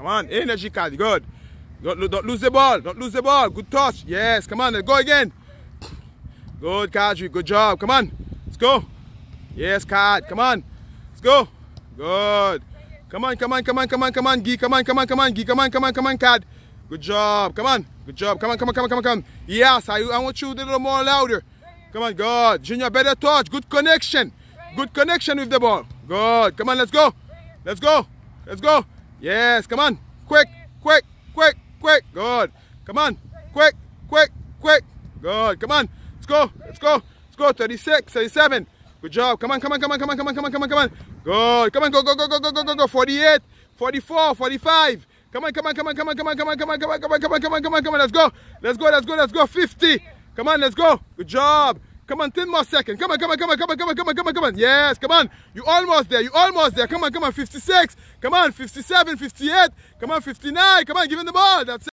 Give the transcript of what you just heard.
Come on, energy card, good. Don't, don't lose the ball, don't lose the ball. Good touch, yes, come on, let's go again. Good, Kadri, good job, come on. Let's go. Yes, Kad, come on. Let's go. Good. Come on, come on, come on, come on, come on, Gee, come on, come on, come on, Gee, come on, come on, come on, Kad. Good job, come on. Good job, come on, come on, come on, come on, come on. Yes, I, I want you a little more louder. Come on, good. Junior, better touch, good connection. Good connection with the ball. Good. Come on, let's go. Let's go. Let's go. Yes, come on. Quick, quick, quick, quick. Good. Come on. Quick, quick, quick. Good. Come on. Let's go. Let's go. Let's go. 36, 37. Good job. Come on, come on, come on, come on, come on, come on, come on, come on. Good. Come on, go, go, go, go, go, go, go, go. 48, 44, 45. Come on, come on, come on, come on, come on, come on, come on, come on, come on, come on, come on, come on, come on. Let's go. Let's go, let's go, let's go. 50. Come on, let's go. Good job. Come on, 10 more seconds. Come on, come on, come on, come on, come on, come on, come on, come on. Yes, come on. You almost there. You almost there. Come on, come on, 56. Come on, 57, 58. Come on, 59. Come on, give him the ball. That's it.